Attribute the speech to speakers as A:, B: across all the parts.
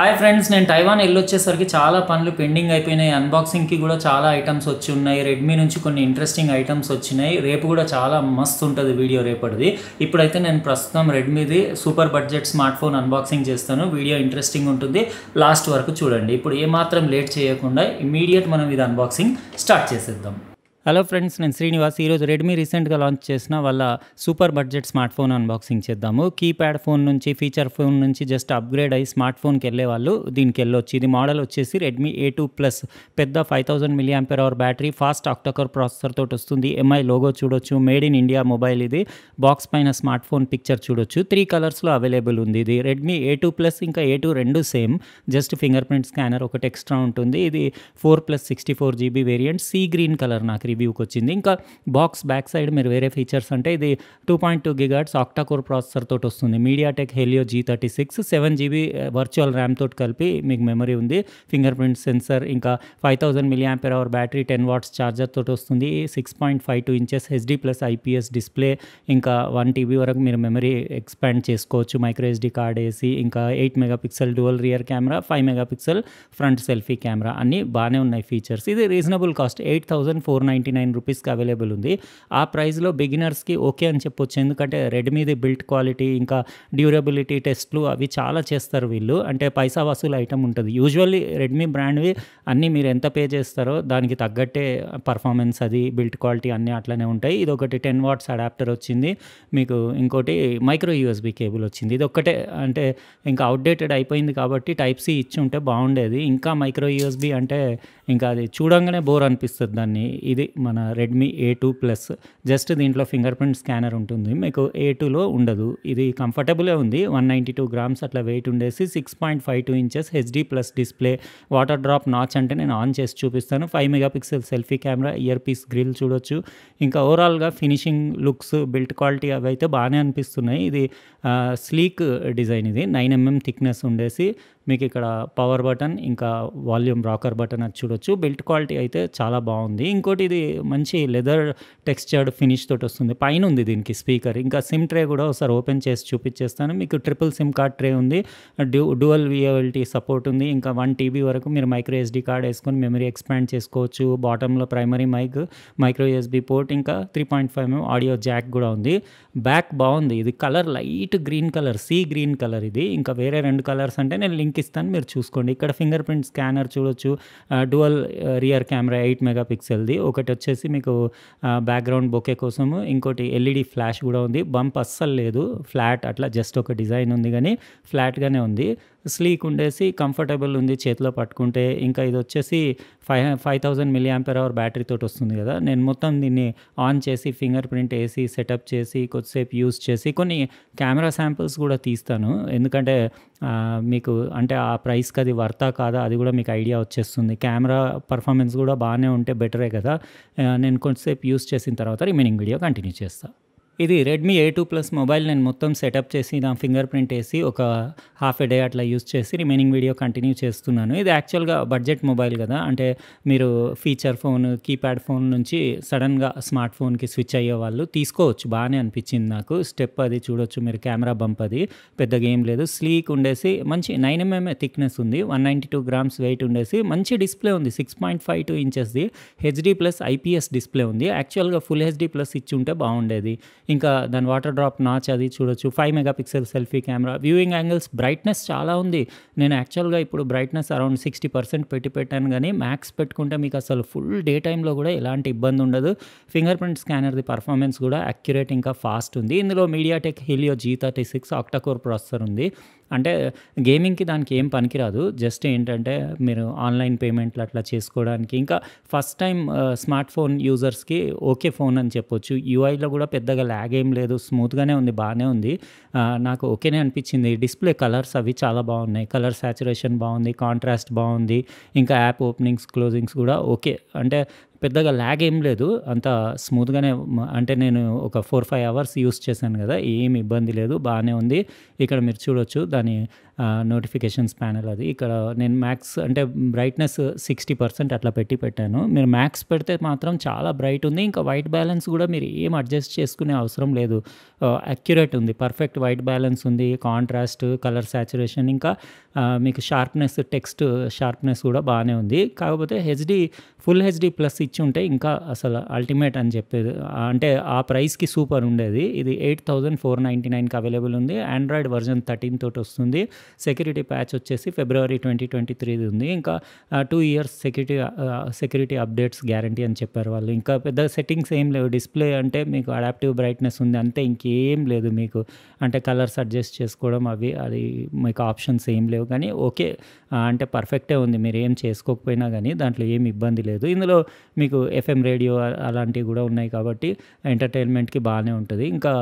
A: hi friends నేను Taiwan వెళ్ళొచ్చేసరికి చాలా పనులు పెండింగ్ అయిపోయినాయి అన్బాక్సింగ్కి కూడా చాలా ఐటమ్స్ వచ్చి ఉన్నాయి రెడ్మీ నుంచి కొన్ని ఇంట్రెస్టింగ్ ఐటమ్స్ వచ్చినాయి రేపు కూడా చాలా మస్తు ఉంటుంది వీడియో రేపటిది ఇప్పుడైతే నేను ప్రస్తుతం రెడ్మీది super budget smart phone unboxing చేస్తాను వీడియో ఇంట్రెస్టింగ్ ఉంటుంది లాస్ట్ వరకు చూడండి ఇప్పుడు ఏమాత్రం లేట్ చేయకుండా ఇమీడియట్ మనం ఇది అన్బాక్సింగ్ స్టార్ట్ చేసేద్దాం హలో ఫ్రెండ్స్ నేను శ్రీనివాస్ ఈరోజు రెడ్మీ రీసెంట్గా లాంచ్ చేసిన వాళ్ళ super budget smart phone unboxing చేద్దాము కీప్యాడ్ ఫోన్ నుంచి ఫీచర్ ఫోన్ నుంచి జస్ట్ అప్గ్రేడ్ అయ్యి స్మార్ట్ ఫోన్కి వెళ్ళే వాళ్ళు దీనికి వెళ్ళొచ్చు ఇది మోడల్ వచ్చేసి రెడ్మీ ఏ టూ ప్లస్ పెద్ద five thousand milli ampere hour battery fast octa core processor తోటి వస్తుంది ఎంఐ లోగో చూడొచ్చు మేడ్ ఇన్ ఇండియా మొబైల్ ఇది బాక్స్ పైన స్మార్ట్ ఫోన్ పిక్చర్ చూడొచ్చు త్రీ కలర్స్లో అవైలబుల్ ఉంది ఇది రెడ్మీ ఏ టూ ప్లస్ ఇంకా ఏ టూ రెండు same just finger print scanner ఒకటి ఎక్స్ట్రా ఉంటుంది ఇది four plus sixty four GB variant sea green colour నాకు రివ్యూకి వచ్చింది ఇంకా బాక్స్ బ్యాక్ సైడ్ మీరు వేరే ఫీచర్స్ అంటే ఇది two point two gigahertz octa core processor తోటి వస్తుంది MediaTek Helio G thirty six seven GB virtual RAM తోటి కలిపి మీకు మెమరీ ఉంది ఫింగర్ ప్రింట్ సెన్సర్ ఇంకా five thousand milli ampere hour battery ten watts charger తోటి వస్తుంది six point five two inches HD plus IPS display ఇంకా one TB వరకు మీరు మెమరీ ఎక్స్పాండ్ చేసుకోవచ్చు మైక్రో ఎస్డి కార్డ్ వేసి ఇంకా eight megapixel dual rear camera five megapixel front selfie camera అన్నీ బాగానే ఉన్నాయి ఫీచర్స్ ఇది reasonable cost eight thousand four nine ninety nine రూపీస్కి అవైలబుల్ ఉంది ఆ ప్రైస్లో బిగినర్స్కి ఓకే అని చెప్పొచ్చు ఎందుకంటే రెడ్మీది బిల్ట్ క్వాలిటీ ఇంకా డ్యూరబిలిటీ టెస్ట్లు అవి చాలా చేస్తారు వీళ్ళు అంటే పైసా వసూలు ఐటమ్ ఉంటుంది యూజువల్లీ రెడ్మీ బ్రాండ్వి అన్నీ మీరు ఎంత పే చేస్తారో దానికి తగ్గట్టే పర్ఫార్మెన్స్ అది బిల్ట్ క్వాలిటీ అన్నీ అట్లనే ఉంటాయి ఇది ఒకటి టెన్ వాట్స్ అడాప్టర్ వచ్చింది మీకు ఇంకోటి మైక్రో యూఎస్బి కేబుల్ వచ్చింది ఇది ఒక్కటే అంటే ఇంకా అవుట్డేటెడ్ అయిపోయింది కాబట్టి టైప్ సి ఇచ్చి ఉంటే బాగుండేది ఇంకా మైక్రో యూఎస్బి అంటే ఇంకా అది చూడంగానే బోర్ అనిపిస్తుంది దాన్ని ఇది మన Redmi A two plus just దీంట్లో ఫింగర్ ప్రింట్ స్కానర్ ఉంటుంది మీకు ఏ టూలో ఉండదు ఇది కంఫర్టబులే ఉంది వన్ నైంటీ టూ గ్రామ్స్ అట్లా వెయిట్ ఉండేసి six point five two inches HD plus display water drop notch అంటే నేను ఆన్ చేసి చూపిస్తాను five mega pixel selfie camera ear piece grill చూడొచ్చు ఇంకా ఓవరాల్గా ఫినిషింగ్ లుక్స్ బిల్ట్ క్వాలిటీ అవి అయితే బాగానే అనిపిస్తున్నాయి ఇది స్లీక్ డిజైన్ ఇది నైన్ ఎంఎం థిక్నెస్ ఉండేసి మీకు ఇక్కడ పవర్ బటన్ ఇంకా వాల్యూమ్ రాకర్ బటన్ అది చూడొచ్చు బెల్ట్ క్వాలిటీ అయితే చాలా బాగుంది ఇంకోటి ఇది మంచి లెదర్ టెక్స్చర్డ్ ఫినిష్ తోటి వస్తుంది పైన ఉంది దీనికి స్పీకర్ ఇంకా సిమ్ ట్రే కూడా ఒకసారి ఓపెన్ చేసి చూపించేస్తాను మీకు ట్రిపుల్ సిమ్ కార్డ్ ట్రే ఉంది డ్యూ డ్యువల్ విఎల్టీ సపోర్ట్ ఉంది ఇంకా వన్ టీబీ వరకు మీరు మైక్రో ఎస్డీ కార్డ్ వేసుకొని మెమరీ ఎక్స్పాండ్ చేసుకోవచ్చు బాటంలో primary mic micro USB port ఇంకా three point five audio jack కూడా ఉంది బ్యాక్ బాగుంది ఇది colour light light green colour sea green colour ఇది ఇంకా వేరే రెండు కలర్స్ అంటే నేను లింక్ ఇస్తాను మీరు చూసుకోండి ఇక్కడ ఫింగర్ ప్రింట్ స్కానర్ చూడొచ్చు dual rear camera eight mega పిక్సెల్ది ఒకటి వచ్చేసి మీకు బ్యాక్గ్రౌండ్ బొకే కోసము ఇంకోటి ఎల్ఈడి ఫ్లాష్ కూడా ఉంది బంప్ అస్సలు లేదు ఫ్లాట్ అట్లా జస్ట్ ఒక డిజైన్ ఉంది కానీ ఫ్లాట్గానే ఉంది స్లీక్ ఉండేసి కంఫర్టబుల్ ఉంది చేతిలో పట్టుకుంటే ఇంకా ఇది వచ్చేసి five five thousand milli ampere hour battery తోటి వస్తుంది కదా నేను మొత్తం దీన్ని ఆన్ చేసి ఫింగర్ ప్రింట్ వేసి సెటప్ చేసి కొద్దిసేపు యూస్ చేసి కొన్ని కెమెరా శాంపిల్స్ కూడా తీస్తాను ఎందుకంటే మీకు అంటే ఆ ప్రైస్కి అది వర్తా కాదా అది కూడా మీకు ఐడియా వచ్చేస్తుంది కెమెరా పర్ఫార్మెన్స్ కూడా బాగానే ఉంటే బెటరే కదా నేను కొద్దిసేపు యూస్ చేసిన తర్వాత రిమైనింగ్ వీడియో కంటిన్యూ చేస్తాను ఇది Redmi A two plus mobile నేను మొత్తం సెటప్ చేసి నా ఫింగర్ ప్రింట్ వేసి ఒక హాఫ్ ఎ డే అట్లా యూస్ చేసి రిమైనింగ్ వీడియో కంటిన్యూ చేస్తున్నాను ఇది యాక్చువల్గా బడ్జెట్ మొబైల్ కదా అంటే మీరు ఫీచర్ ఫోన్ కీప్యాడ్ ఫోన్ నుంచి సడన్గా స్మార్ట్ ఫోన్కి స్విచ్ అయ్యే వాళ్ళు తీసుకోవచ్చు బాగానే అనిపించింది నాకు స్టెప్ అది చూడొచ్చు మీరు కెమెరా బంప్ అది పెద్దగా ఏం లేదు స్లీక్ ఉండేసి మంచి నైన్ ఎంఎంఏ థిక్నెస్ ఉంది one ninety two grams weight ఉండేసి మంచి డిస్ప్లే ఉంది సిక్స్ పాయింట్ ఫైవ్ టూ ఇంచెస్ది హెచ్డి ప్లస్ ఐపీఎస్ డిస్ప్లే ఉంది యాక్చువల్గా ఫుల్ హెచ్డి ప్లస్ ఇచ్చి ఉంటే బాగుండేది ఇంకా దాని వాటర్ డ్రాప్ నాచ్ అది చూడొచ్చు five mega pixel selfie camera viewing angles brightness చాలా ఉంది నేను యాక్చువల్గా ఇప్పుడు బ్రైట్నెస్ అరౌండ్ సిక్స్టీ పర్సెంట్ పెట్టి పెట్టాను కానీ మ్యాక్స్ పెట్టుకుంటే మీకు అసలు ఫుల్ డే టైంలో కూడా ఎలాంటి ఇబ్బంది ఉండదు ఫింగర్ ప్రింట్ స్కానర్ది పర్ఫార్మెన్స్ కూడా అక్యురేట్ ఇంకా ఫాస్ట్ ఉంది ఇందులో MediaTek Helio G thirty six octa core processor ఉంది అంటే గేమింగ్కి దానికి ఏం పనికిరాదు జస్ట్ ఏంటంటే మీరు ఆన్లైన్ పేమెంట్లు అట్లా చేసుకోవడానికి ఇంకా ఫస్ట్ టైం స్మార్ట్ ఫోన్ యూజర్స్కి ఓకే ఫోన్ అని చెప్పొచ్చు యూఐలో కూడా పెద్దగా ల్యాగ్ ఏం లేదు స్మూత్గానే ఉంది బాగానే ఉంది నాకు ఓకేనే అనిపించింది డిస్ప్లే కలర్స్ అవి చాలా బాగున్నాయి కలర్ సాచురేషన్ బాగుంది కాంట్రాస్ట్ బాగుంది ఇంకా యాప్ ఓపెనింగ్స్ క్లోజింగ్స్ కూడా ఓకే అంటే పెద్దగా ల్యాగ్ ఏం లేదు అంత స్మూత్గానే అంటే నేను ఒక ఫోర్ ఫైవ్ అవర్స్ యూస్ చేశాను కదా ఏం ఇబ్బంది లేదు బాగానే ఉంది ఇక్కడ మీరు చూడొచ్చు దాని నోటిఫికేషన్స్ ప్యానల్ అది ఇక్కడ నేను మ్యాక్స్ అంటే బ్రైట్నెస్ సిక్స్టీ పర్సెంట్ అట్లా పెట్టి పెట్టాను మీరు మ్యాక్స్ పెడితే మాత్రం చాలా బ్రైట్ ఉంది ఇంకా వైట్ బ్యాలెన్స్ కూడా మీరు ఏం అడ్జస్ట్ చేసుకునే అవసరం లేదు అక్యురేట్ ఉంది పర్ఫెక్ట్ వైట్ బ్యాలెన్స్ ఉంది కాంట్రాస్ట్ కలర్ సాచురేషన్ ఇంకా మీకు షార్ప్నెస్ టెక్స్ట్ షార్ప్నెస్ కూడా బాగానే ఉంది కాకపోతే హెచ్డి ఫుల్ హెచ్డి ప్లస్ ఇచ్చి ఉంటే ఇంకా అసలు అల్టిమేట్ అని చెప్పేది అంటే ఆ ప్రైస్కి సూపర్ ఉండేది ఇది ఎయిట్ థౌజండ్ ఫోర్ నైంటీ నైన్కి అవైలబుల్ ఉంది ఆండ్రాయిడ్ వర్జన్ థర్టీన్ తోటి వస్తుంది సెక్యూరిటీ ప్యాచ్ వచ్చేసి ఫిబ్రవరి ట్వంటీ ట్వంటీ త్రీది ఉంది ఇంకా two years security security updates guarantee అని చెప్పారు వాళ్ళు ఇంకా పెద్ద సెట్టింగ్స్ ఏం లేవు డిస్ప్లే అంటే మీకు అడాప్టివ్ బ్రైట్నెస్ ఉంది అంతే ఇంకేం లేదు మీకు అంటే కలర్స్ అడ్జస్ట్ చేసుకోవడం అవి అది మీకు ఆప్షన్స్ ఏం లేవు కానీ ఓకే అంటే పర్ఫెక్టే ఉంది మీరు ఏం చేసుకోకపోయినా కానీ దాంట్లో ఏం ఇబ్బంది లేదు ఇందులో మీకు ఎఫ్ఎం రేడియో అలాంటివి కూడా ఉన్నాయి కాబట్టి ఎంటర్టైన్మెంట్కి బాగానే ఉంటుంది ఇంకా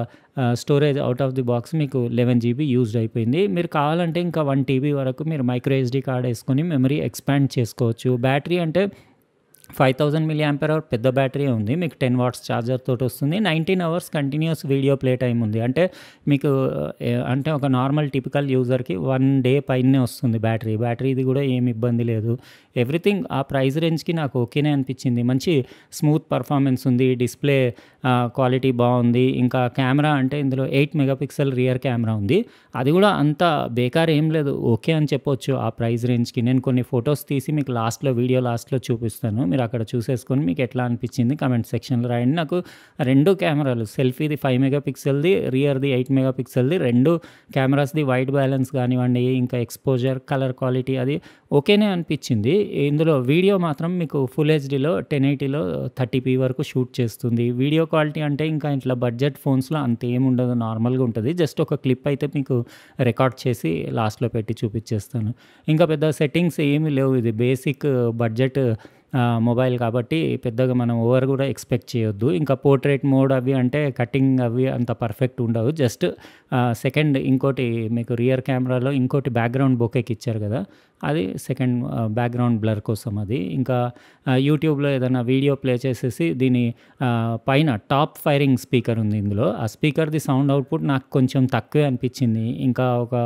A: storage out of the box మీకు లెవెన్ జీబీ యూజ్డ్ అయిపోయింది మీరు కావాలంటే ఇంకా వన్ టీబీ వరకు మీరు మైక్రో ఎస్డీ కార్డ్ వేసుకొని మెమరీ ఎక్స్పాండ్ చేసుకోవచ్చు బ్యాటరీ అంటే five thousand milli ampere hour పెద్ద బ్యాటరీ ఉంది మీకు టెన్ వాట్స్ ఛార్జర్ తోటి వస్తుంది nineteen hours continuous video play time ఉంది అంటే మీకు అంటే ఒక నార్మల్ టిపికల్ యూజర్కి వన్ డే పైనే వస్తుంది బ్యాటరీ బ్యాటరీది కూడా ఏమి ఇబ్బంది లేదు ఎవ్రీథింగ్ ఆ ప్రైస్ రేంజ్కి నాకు ఓకేనే అనిపించింది మంచి స్మూత్ పర్ఫార్మెన్స్ ఉంది డిస్ప్లే క్వాలిటీ బాగుంది ఇంకా కెమెరా అంటే ఇందులో ఎయిట్ మెగాపిక్సెల్ రియర్ కెమెరా ఉంది అది కూడా అంత బేకార్ ఏం లేదు ఓకే అని చెప్పొచ్చు ఆ ప్రైస్ రేంజ్కి నేను కొన్ని ఫొటోస్ తీసి మీకు లాస్ట్లో వీడియో లాస్ట్లో చూపిస్తాను మీరు అక్కడ చూసేసుకొని మీకు ఎట్లా అనిపించింది కమెంట్ సెక్షన్లో రాయండి నాకు రెండు కెమెరాలు సెల్ఫీది ఫైవ్ మెగా పిక్సెల్ది రియర్ది ఎయిట్ మెగా పిక్సెల్ది రెండు కెమెరాస్ది వైట్ బ్యాలెన్స్ కానివ్వండి ఇంకా ఎక్స్పోజర్ కలర్ క్వాలిటీ అది ఓకేనే అనిపించింది ఇందులో వీడియో మాత్రం మీకు ఫుల్ హెచ్డీలో టెన్ ఎయిటీలో థర్టీ పీ వరకు షూట్ చేస్తుంది వీడియో క్వాలిటీ అంటే ఇంకా ఇట్లా బడ్జెట్ ఫోన్స్లో అంత ఏముండదు నార్మల్గా ఉంటుంది జస్ట్ ఒక క్లిప్ అయితే మీకు రికార్డ్ చేసి లాస్ట్లో పెట్టి చూపించేస్తాను ఇంకా పెద్ద సెట్టింగ్స్ ఏమీ లేవు ఇది బేసిక్ బడ్జెట్ మొబైల్ కాబట్టి పెద్దగా మనం ఓవర్ కూడా ఎక్స్పెక్ట్ చేయొద్దు ఇంకా పోర్ట్రేట్ మోడ్ అవి అంటే కటింగ్ అవి అంత పర్ఫెక్ట్ ఉండవు జస్ట్ సెకండ్ ఇంకోటి మీకు రియర్ కెమెరాలో ఇంకోటి బ్యాక్గ్రౌండ్ బొకేకి ఇచ్చారు కదా అది సెకండ్ బ్యాక్గ్రౌండ్ బ్లర్ కోసం అది ఇంకా యూట్యూబ్లో ఏదైనా వీడియో ప్లే చేసేసి దీని పైన టాప్ ఫైరింగ్ స్పీకర్ ఉంది ఇందులో ఆ స్పీకర్ది సౌండ్ అవుట్పుట్ నాకు కొంచెం తక్కువే అనిపించింది ఇంకా ఒక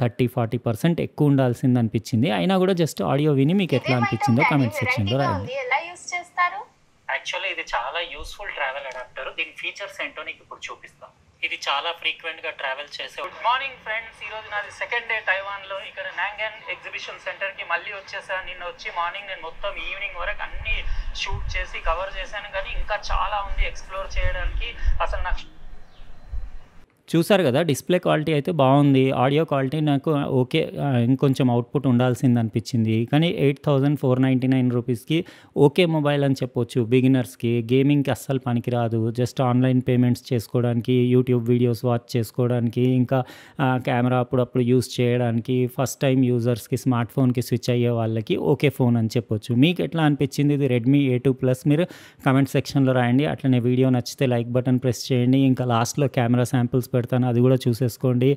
A: థర్టీ ఫార్టీ పర్సెంట్ ఎక్కువ ఉండాల్సింది అనిపించింది అయినా కూడా జస్ట్ ఆడియో విని మీకు ఎట్లా అనిపించిందో కమెంట్ సెక్షన్లో రాయండి చేస్తారు యాక్చువల్లీ ఇది చాలా యూస్ఫుల్ ట్రావెల్ అడాప్టర్ దీని ఫీచర్స్ ఏంటో నీకు ఇప్పుడు చూపిస్తాం ఇది చాలా ఫ్రీక్వెంట్ గా ట్రావెల్ చేసే గుడ్ మార్నింగ్ ఫ్రెండ్స్ ఈ రోజు నాది సెకండ్ డే టైవాన్ లో ఇక్కడ నాంగన్ ఎగ్జిబిషన్ సెంటర్ కి మళ్ళీ వచ్చేసాను నిన్న వచ్చి మార్నింగ్ నేను మొత్తం ఈవినింగ్ వరకు అన్ని షూట్ చేసి కవర్ చేశాను కానీ ఇంకా చాలా ఉంది ఎక్స్ప్లోర్ చేయడానికి అసలు నాకు చూసారు కదా డిస్ప్లే క్వాలిటీ అయితే బాగుంది ఆడియో క్వాలిటీ నాకు ఓకే ఇంకొంచెం అవుట్పుట్ ఉండాల్సింది అనిపించింది కానీ eight thousand four ninety nine రూపీస్కి ఓకే మొబైల్ అని చెప్పొచ్చు బిగినర్స్కి గేమింగ్కి అస్సలు పనికిరాదు జస్ట్ ఆన్లైన్ పేమెంట్స్ చేసుకోవడానికి యూట్యూబ్ వీడియోస్ వాచ్ చేసుకోవడానికి ఇంకా కెమెరా అప్పుడప్పుడు యూస్ చేయడానికి ఫస్ట్ టైం యూజర్స్కి స్మార్ట్ ఫోన్కి స్విచ్ అయ్యే వాళ్ళకి ఓకే ఫోన్ అని చెప్పొచ్చు మీకు ఎట్లా అనిపించింది ఇది రెడ్మీ ఏ టూ ప్లస్ మీరు కమెంట్ సెక్షన్లో రాయండి అట్లనే వీడియో నచ్చితే లైక్ బటన్ ప్రెస్ చేయండి ఇంకా లాస్ట్లో కెమెరా శాంపిల్స్ పెడతాను అది కూడా చూసేసుకోండి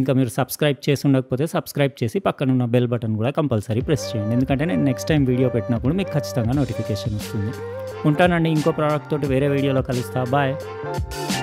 A: ఇంకా మీరు సబ్స్క్రైబ్ చేసి ఉండకపోతే సబ్స్క్రైబ్ చేసి పక్కన ఉన్న బెల్ బటన్ కూడా కంపల్సరీ ప్రెస్ చేయండి ఎందుకంటే నేను నెక్స్ట్ టైం వీడియో పెట్టినప్పుడు మీకు ఖచ్చితంగా నోటిఫికేషన్ వస్తుంది ఉంటానండి ఇంకో ప్రోడక్ట్ తోటి వేరే వీడియోలో కలుస్తా బాయ్